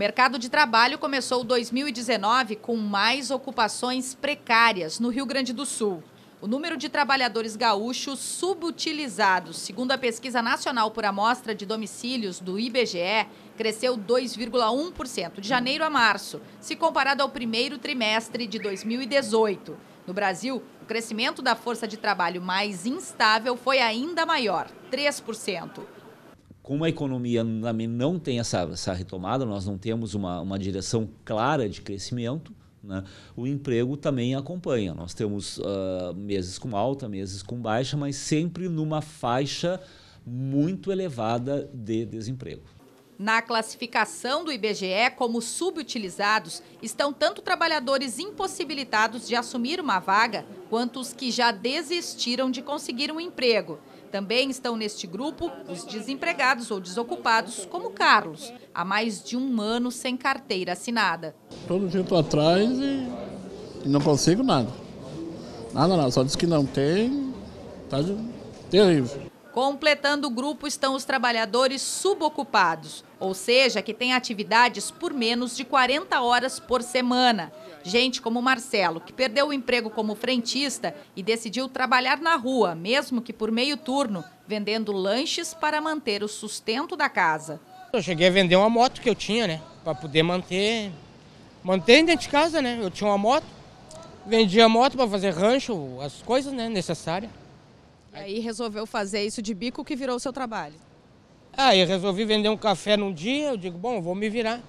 mercado de trabalho começou 2019 com mais ocupações precárias no Rio Grande do Sul. O número de trabalhadores gaúchos subutilizados, segundo a Pesquisa Nacional por Amostra de Domicílios do IBGE, cresceu 2,1% de janeiro a março, se comparado ao primeiro trimestre de 2018. No Brasil, o crescimento da força de trabalho mais instável foi ainda maior, 3% como a economia não tem essa, essa retomada, nós não temos uma, uma direção clara de crescimento, né? o emprego também acompanha. Nós temos uh, meses com alta, meses com baixa, mas sempre numa faixa muito elevada de desemprego. Na classificação do IBGE como subutilizados estão tanto trabalhadores impossibilitados de assumir uma vaga, quanto os que já desistiram de conseguir um emprego. Também estão neste grupo os desempregados ou desocupados, como Carlos, há mais de um ano sem carteira assinada. Todo dia estou atrás e, não consigo nada. Nada, nada. Só diz que não tem. Está terrível. Completando o grupo estão os trabalhadores subocupados, ou seja, que têm atividades por menos de 40 horas por semana. Gente como Marcelo, que perdeu o emprego como frentista e decidiu trabalhar na rua, mesmo que por meio turno, vendendo lanches para manter o sustento da casa. Eu cheguei a vender uma moto que eu tinha, né? Para poder manter, manter dentro de casa, né? Eu tinha uma moto, vendia a moto para fazer rancho, as coisas né, necessárias. E aí resolveu fazer isso de bico que virou o seu trabalho? Aí ah, resolvi vender um café num dia, eu digo, bom, vou me virar.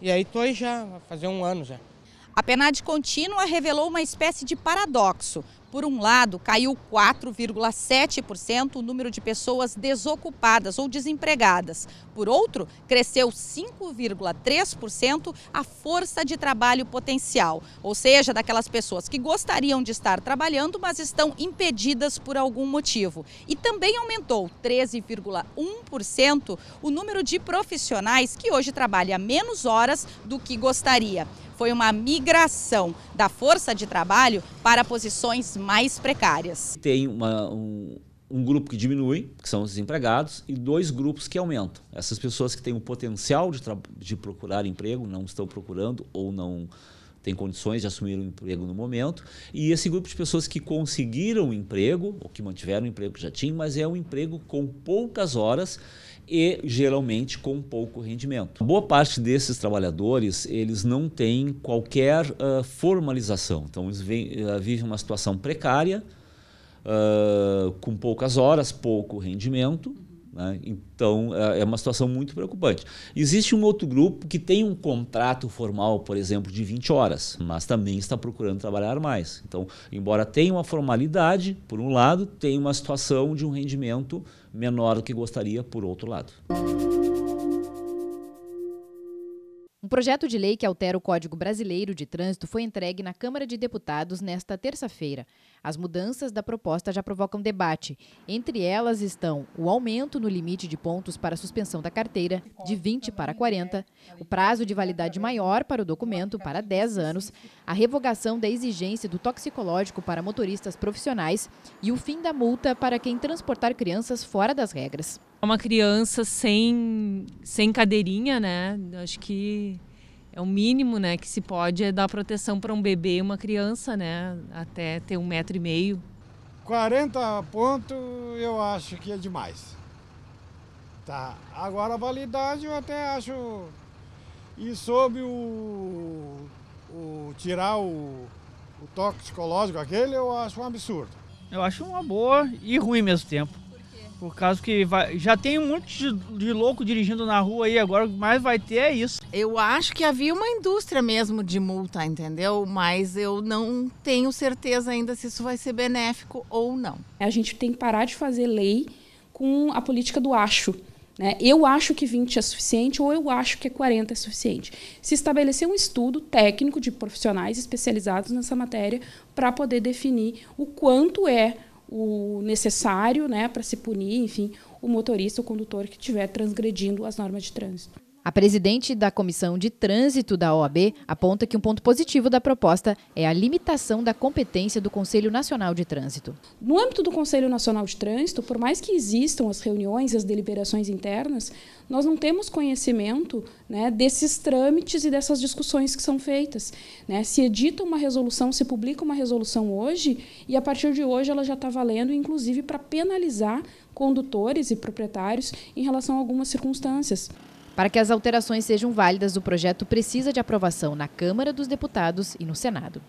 E aí estou aí já, vai fazer um ano já. A Penade contínua revelou uma espécie de paradoxo, por um lado, caiu 4,7% o número de pessoas desocupadas ou desempregadas. Por outro, cresceu 5,3% a força de trabalho potencial, ou seja, daquelas pessoas que gostariam de estar trabalhando, mas estão impedidas por algum motivo. E também aumentou 13,1% o número de profissionais que hoje trabalha menos horas do que gostaria foi uma migração da força de trabalho para posições mais precárias. Tem uma, um, um grupo que diminui, que são os desempregados, e dois grupos que aumentam. Essas pessoas que têm o potencial de, de procurar emprego, não estão procurando ou não têm condições de assumir um emprego no momento, e esse grupo de pessoas que conseguiram um emprego, ou que mantiveram o um emprego que já tinham, mas é um emprego com poucas horas e geralmente com pouco rendimento. Boa parte desses trabalhadores eles não têm qualquer uh, formalização, então eles uh, vivem uma situação precária, uh, com poucas horas, pouco rendimento né? Então, é, é uma situação muito preocupante. Existe um outro grupo que tem um contrato formal, por exemplo, de 20 horas, mas também está procurando trabalhar mais. Então, embora tenha uma formalidade, por um lado, tem uma situação de um rendimento menor do que gostaria, por outro lado. Um projeto de lei que altera o Código Brasileiro de Trânsito foi entregue na Câmara de Deputados nesta terça-feira. As mudanças da proposta já provocam debate. Entre elas estão o aumento no limite de pontos para suspensão da carteira, de 20 para 40, o prazo de validade maior para o documento, para 10 anos, a revogação da exigência do toxicológico para motoristas profissionais e o fim da multa para quem transportar crianças fora das regras uma criança sem, sem cadeirinha, né? Acho que é o mínimo, né, que se pode é dar proteção para um bebê e uma criança, né, até ter um metro e meio. 40 pontos eu acho que é demais. Tá. Agora a validade eu até acho. E sobre o, o tirar o, o psicológico aquele, eu acho um absurdo. Eu acho uma boa e ruim ao mesmo tempo. Por causa que vai, já tem um monte de, de louco dirigindo na rua aí agora, o que mais vai ter é isso. Eu acho que havia uma indústria mesmo de multa, entendeu? Mas eu não tenho certeza ainda se isso vai ser benéfico ou não. A gente tem que parar de fazer lei com a política do acho. Né? Eu acho que 20 é suficiente ou eu acho que 40 é suficiente. Se estabelecer um estudo técnico de profissionais especializados nessa matéria para poder definir o quanto é o necessário né, para se punir, enfim, o motorista, o condutor que estiver transgredindo as normas de trânsito. A presidente da Comissão de Trânsito da OAB aponta que um ponto positivo da proposta é a limitação da competência do Conselho Nacional de Trânsito. No âmbito do Conselho Nacional de Trânsito, por mais que existam as reuniões, as deliberações internas, nós não temos conhecimento né, desses trâmites e dessas discussões que são feitas. Né? Se edita uma resolução, se publica uma resolução hoje, e a partir de hoje ela já está valendo, inclusive para penalizar condutores e proprietários em relação a algumas circunstâncias. Para que as alterações sejam válidas, o projeto precisa de aprovação na Câmara dos Deputados e no Senado.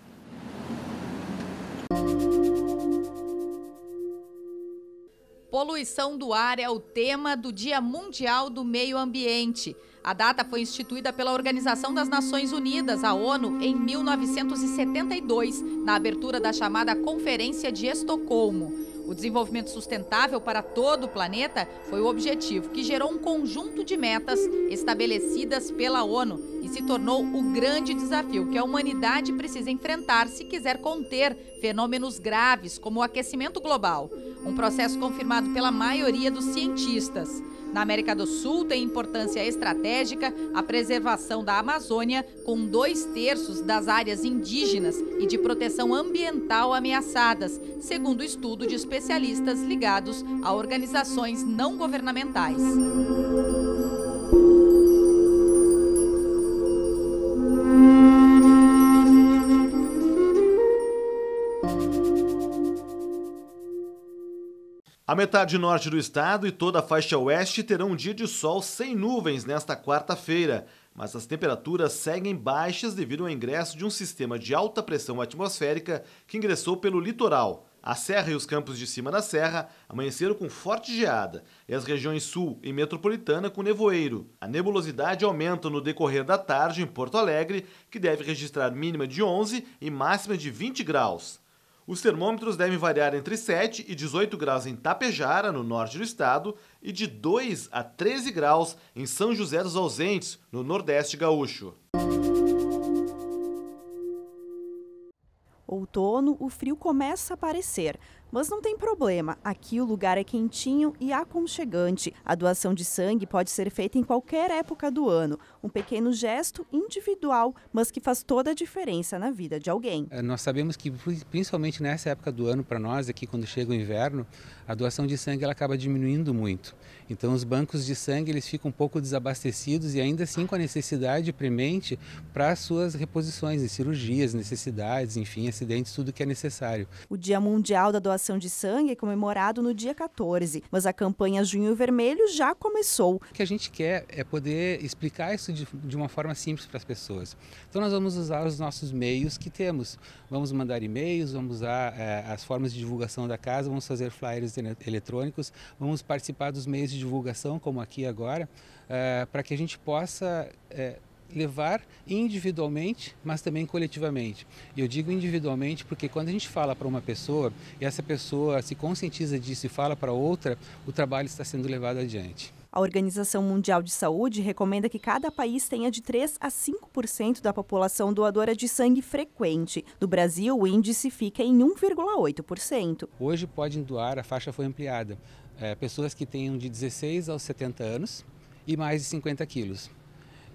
Poluição do ar é o tema do Dia Mundial do Meio Ambiente. A data foi instituída pela Organização das Nações Unidas, a ONU, em 1972, na abertura da chamada Conferência de Estocolmo. O desenvolvimento sustentável para todo o planeta foi o objetivo que gerou um conjunto de metas estabelecidas pela ONU e se tornou o grande desafio que a humanidade precisa enfrentar se quiser conter fenômenos graves como o aquecimento global, um processo confirmado pela maioria dos cientistas. Na América do Sul, tem importância estratégica a preservação da Amazônia, com dois terços das áreas indígenas e de proteção ambiental ameaçadas, segundo estudo de especialistas ligados a organizações não governamentais. A metade norte do estado e toda a faixa oeste terão um dia de sol sem nuvens nesta quarta-feira, mas as temperaturas seguem baixas devido ao ingresso de um sistema de alta pressão atmosférica que ingressou pelo litoral. A serra e os campos de cima da serra amanheceram com forte geada e as regiões sul e metropolitana com nevoeiro. A nebulosidade aumenta no decorrer da tarde em Porto Alegre, que deve registrar mínima de 11 e máxima de 20 graus. Os termômetros devem variar entre 7 e 18 graus em Tapejara, no norte do estado, e de 2 a 13 graus em São José dos Ausentes, no nordeste gaúcho. Outono, o frio começa a aparecer, mas não tem problema, aqui o lugar é quentinho e aconchegante. A doação de sangue pode ser feita em qualquer época do ano. Um pequeno gesto individual, mas que faz toda a diferença na vida de alguém. É, nós sabemos que, principalmente nessa época do ano, para nós aqui, quando chega o inverno, a doação de sangue ela acaba diminuindo muito. Então, os bancos de sangue eles ficam um pouco desabastecidos e ainda assim com a necessidade premente para suas reposições em cirurgias, necessidades, enfim, acidentes, tudo que é necessário. O Dia Mundial da Doação doação de sangue é comemorado no dia 14, mas a campanha Junho Vermelho já começou. O que a gente quer é poder explicar isso de, de uma forma simples para as pessoas. Então nós vamos usar os nossos meios que temos. Vamos mandar e-mails, vamos usar é, as formas de divulgação da casa, vamos fazer flyers eletrônicos, vamos participar dos meios de divulgação, como aqui agora, é, para que a gente possa é, levar individualmente, mas também coletivamente. Eu digo individualmente porque quando a gente fala para uma pessoa e essa pessoa se conscientiza disso e fala para outra, o trabalho está sendo levado adiante. A Organização Mundial de Saúde recomenda que cada país tenha de 3 a 5% da população doadora de sangue frequente. No Brasil, o índice fica em 1,8%. Hoje podem doar, a faixa foi ampliada, é, pessoas que tenham de 16 aos 70 anos e mais de 50 quilos.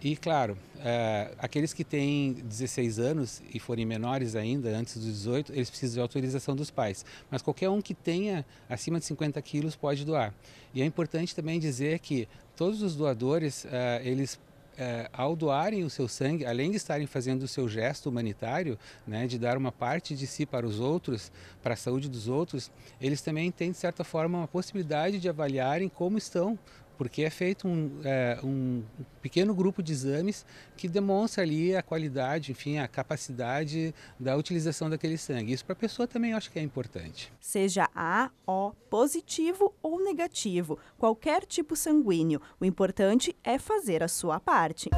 E claro, uh, aqueles que têm 16 anos e forem menores ainda, antes dos 18, eles precisam de autorização dos pais. Mas qualquer um que tenha acima de 50 quilos pode doar. E é importante também dizer que todos os doadores, uh, eles é, ao doarem o seu sangue, além de estarem fazendo o seu gesto humanitário, né, de dar uma parte de si para os outros, para a saúde dos outros, eles também têm, de certa forma, uma possibilidade de avaliarem como estão porque é feito um, é, um, pequeno grupo de exames que demonstra ali a qualidade, enfim, a capacidade da utilização daquele sangue. Isso para a pessoa também acho que é importante. Seja A, O, positivo ou negativo, qualquer tipo sanguíneo, o importante é fazer a sua parte.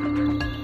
Música